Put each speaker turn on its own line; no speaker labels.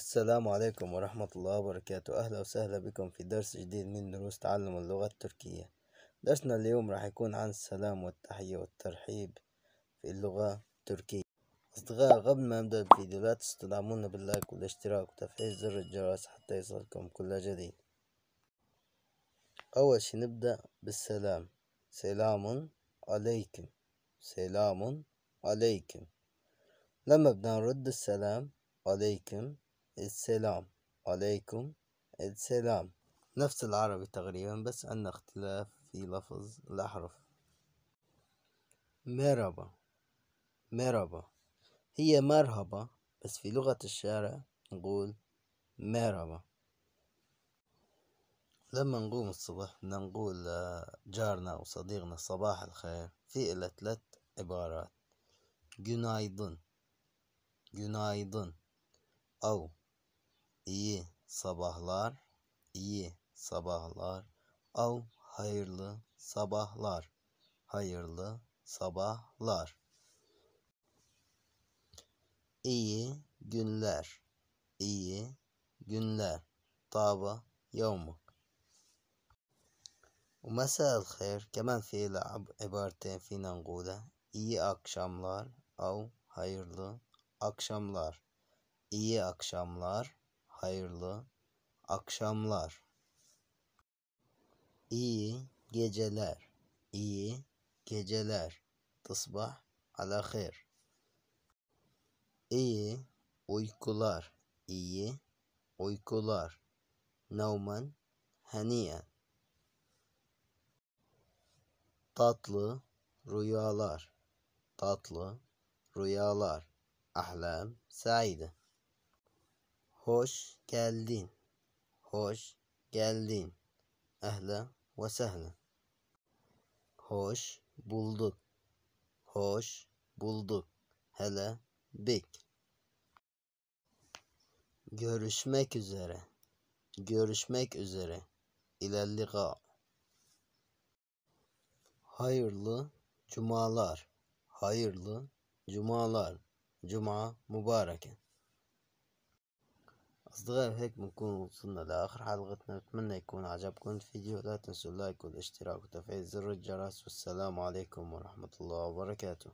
السلام عليكم ورحمة الله وبركاته أهلا وسهلا بكم في درس جديد من دروس تعلم اللغة التركية درسنا اليوم راح يكون عن السلام والتحية والترحيب في اللغة التركية أصدقاء قبل ما نبدأ الفيديو لا تنسوا تدعمونا باللايك والاشتراك وتفعيل زر الجرس حتى يصلكم كل جديد أول شي نبدأ بالسلام سلام عليكم سلام عليكم لما بدنا نرد السلام عليكم السلام عليكم السلام نفس العربي تقريبا بس عندنا اختلاف في لفظ الأحرف مرحبا مرحبا هي مرحبا بس في لغة الشارع نقول مرحبا لما نقوم الصبح نقول لجارنا آه، أو صديقنا صباح الخير في إلى ثلاث عبارات جنايدن جنايدن أو iyi sabahlar, iyi sabahlar. Av hayırlı sabahlar, hayırlı sabahlar. İyi günler, iyi günler. طاب يومك ومساء الخير كمان في عبارتين فينا نقولها iyi akşamlar أو hayırlı akşamlar iyi akşamlar hayırlı akşamlar. İyi geceler. İyi geceler. Tısbah ala hayır. İyi uykular. İyi uykular. Nauman haniye. Tatlı rüyalar. Tatlı rüyalar. Ahlam saide. Hoş geldin. Hoş geldin. Ehla ve sehla. Hoş bulduk. Hoş bulduk. Hele bik. Görüşmek üzere. Görüşmek üzere. İlelliga. Hayırlı cumalar. Hayırlı cumalar. Cuma mübarek. أصدقائي هيك بنكون وصلنا لآخر حلقتنا أتمنى يكون عجبكم الفيديو لا تنسوا اللايك والاشتراك وتفعيل زر الجرس والسلام عليكم ورحمة الله وبركاته